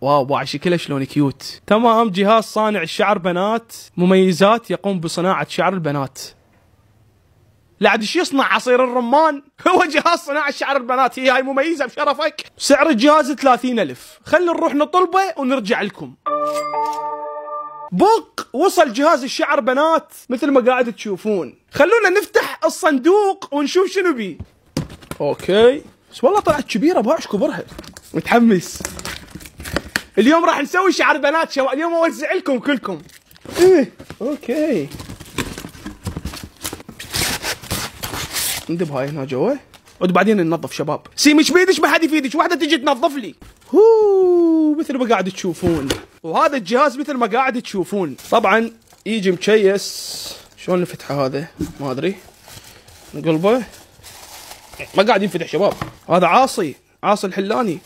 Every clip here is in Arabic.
واو واو شكلها شلون كيوت تمام جهاز صانع الشعر بنات مميزات يقوم بصناعة شعر البنات لا عاد شو يصنع عصير الرمان هو جهاز صناعة شعر البنات هي هاي مميزة بشرفك سعر الجهاز 30 ألف خلينا نروح نطلبه ونرجع لكم بوق وصل جهاز الشعر بنات مثل ما قاعد تشوفون خلونا نفتح الصندوق ونشوف شنو بيه اوكي بس والله طلعت كبيره باعش كبرها متحمس اليوم راح نسوي شعر بنات شباب اليوم اوزع لكم كلكم ايه اوكي ندب هاي هنا جوا وبعدين بعدين ننظف شباب سي ايش بيدش ما حد يفيدش واحده تجي تنظف لي هو مثل ما قاعد تشوفون وهذا الجهاز مثل ما قاعد تشوفون طبعا يجي مكيس شلون الفتحه هذا ما ادري نقلبه ما قاعد ينفتح شباب هذا عاصي عاصي الحلاني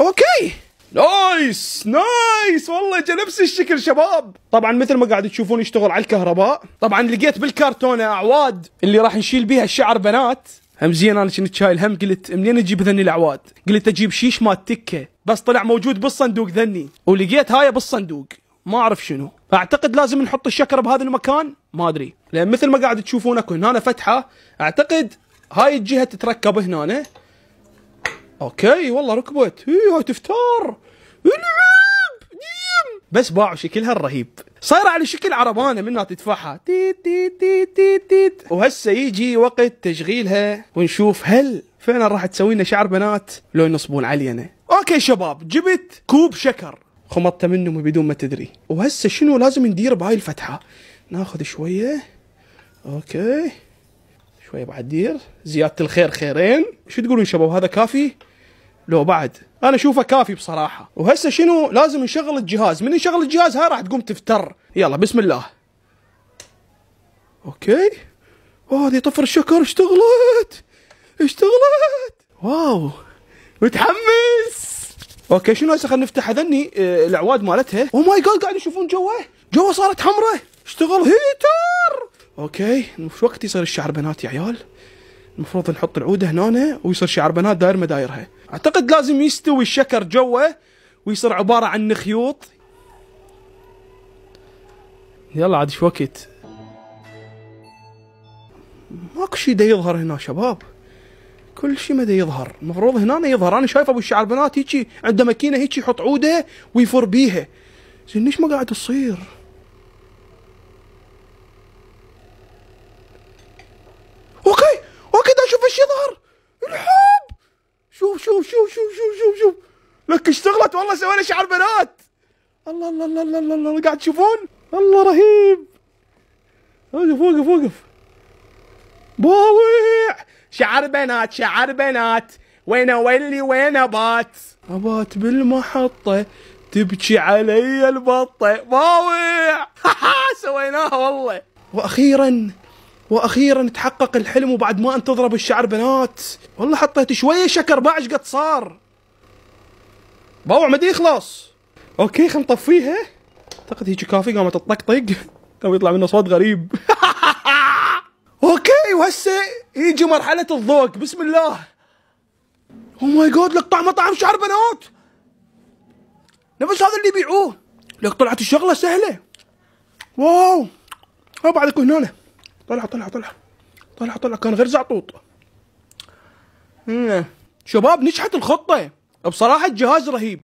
اوكي نايس نايس والله جا نفس الشكل شباب طبعا مثل ما قاعد تشوفون يشتغل على الكهرباء طبعا لقيت بالكرتونة اعواد اللي راح نشيل بيها الشعر بنات هم زين انا كنت شايل هم قلت منين اجيب ذني الاعواد قلت اجيب شيش مال تكه بس طلع موجود بالصندوق ذني ولقيت هاي بالصندوق ما اعرف شنو اعتقد لازم نحط الشكر بهذا المكان ما ادري لان مثل ما قاعد تشوفون اكو هنا فتحه اعتقد هاي الجهه تتركب هنا اوكي والله ركبت هي هاي تفتر العب ديم بس باعوا شكلها الرهيب صايره على شكل عربانه منها تدفعها تيت تيت تيت تيت تيت وهسه يجي وقت تشغيلها ونشوف هل فعلا راح تسوي لنا شعر بنات لو ينصبون علينا اوكي شباب جبت كوب شكر خمطته منهم بدون ما تدري وهسه شنو لازم ندير بهاي الفتحه ناخذ شويه اوكي شوي بعدير زياده الخير خيرين شو تقولون شباب هذا كافي لو بعد انا اشوفه كافي بصراحه وهسه شنو لازم نشغل الجهاز من يشغل الجهاز ها راح تقوم تفتر يلا بسم الله اوكي هذه طفر الشكر اشتغلت اشتغلت واو متحمس اوكي شنو هسه خلينا نفتح هذني آه، الاعواد مالتها او ماي جاد قاعد يشوفون جوه جوه صارت حمراء اشتغل هيتر اوكي المفروض وقت يصير الشعر بنات يا عيال المفروض نحط العوده هنا ويصير شعر بنات داير مدايرها اعتقد لازم يستوي الشكر جوه ويصير عباره عن خيوط يلا عاد ايش وقت ماكو شيء دا يظهر هنا شباب كل شيء ما يظهر المفروض هنا يظهر انا شايف ابو الشعر بنات هيجي عنده ماكينه هيجي يحط عوده ويفر بيها زين ليش ما قاعد تصير شوف شوف شوف شوف شوف لك اشتغلت والله سوينا شعر بنات الله الله الله الله الله, الله. قاعد تشوفون الله رهيب وقف وقف وقف باويع شعر بنات شعر بنات وين اولي وين ابات ابات بالمحطة تبكي علي البطة باويع سويناها والله واخيرا واخيرا تحقق الحلم وبعد ما انتظره بالشعر بنات والله حطيت شويه شكر باعش قد صار بوع ما يخلص اوكي خل نطفيها اعتقد هيك كافي قامت تطقطق تو يطلع منه صوت غريب اوكي وهسه يجي مرحله الذوق بسم الله او ماي جاد لك طعمه طعم شعر بنات نفس هذا اللي يبيعوه لك طلعت الشغله سهله واو بعدك هنا طلع طلع طلع طلع طلع كان غير زعطوط شباب نجحت الخطة بصراحة الجهاز رهيب